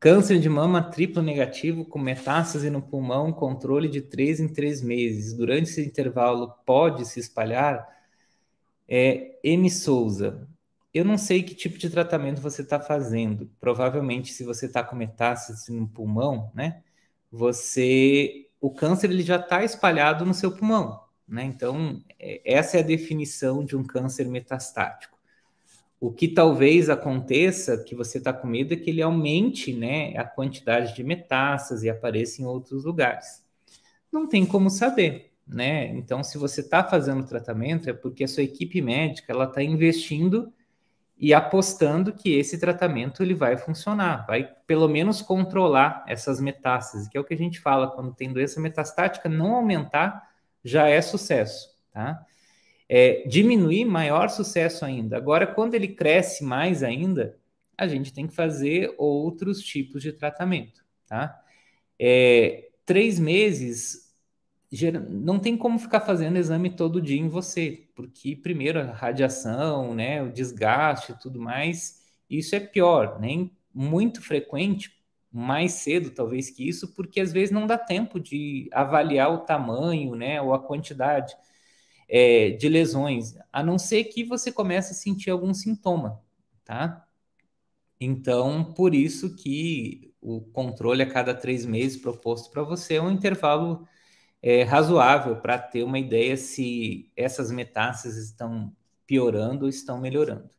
Câncer de mama triplo negativo com metástase no pulmão, controle de 3 em 3 meses. Durante esse intervalo pode se espalhar? É, M. Souza, eu não sei que tipo de tratamento você está fazendo. Provavelmente, se você está com metástase no pulmão, né? Você, o câncer ele já está espalhado no seu pulmão, né? Então, é, essa é a definição de um câncer metastático. O que talvez aconteça, que você está com medo, é que ele aumente né, a quantidade de metástases e apareça em outros lugares. Não tem como saber, né? Então, se você está fazendo tratamento, é porque a sua equipe médica ela está investindo e apostando que esse tratamento ele vai funcionar, vai pelo menos controlar essas metástases, que é o que a gente fala quando tem doença metastática, não aumentar já é sucesso, tá? é, diminuir, maior sucesso ainda. Agora, quando ele cresce mais ainda, a gente tem que fazer outros tipos de tratamento, tá? É, três meses, não tem como ficar fazendo exame todo dia em você, porque primeiro a radiação, né, o desgaste e tudo mais, isso é pior, nem né? muito frequente, mais cedo talvez que isso, porque às vezes não dá tempo de avaliar o tamanho, né, ou a quantidade é, de lesões, a não ser que você comece a sentir algum sintoma, tá? Então, por isso que o controle a cada três meses proposto para você é um intervalo é, razoável para ter uma ideia se essas metástases estão piorando ou estão melhorando.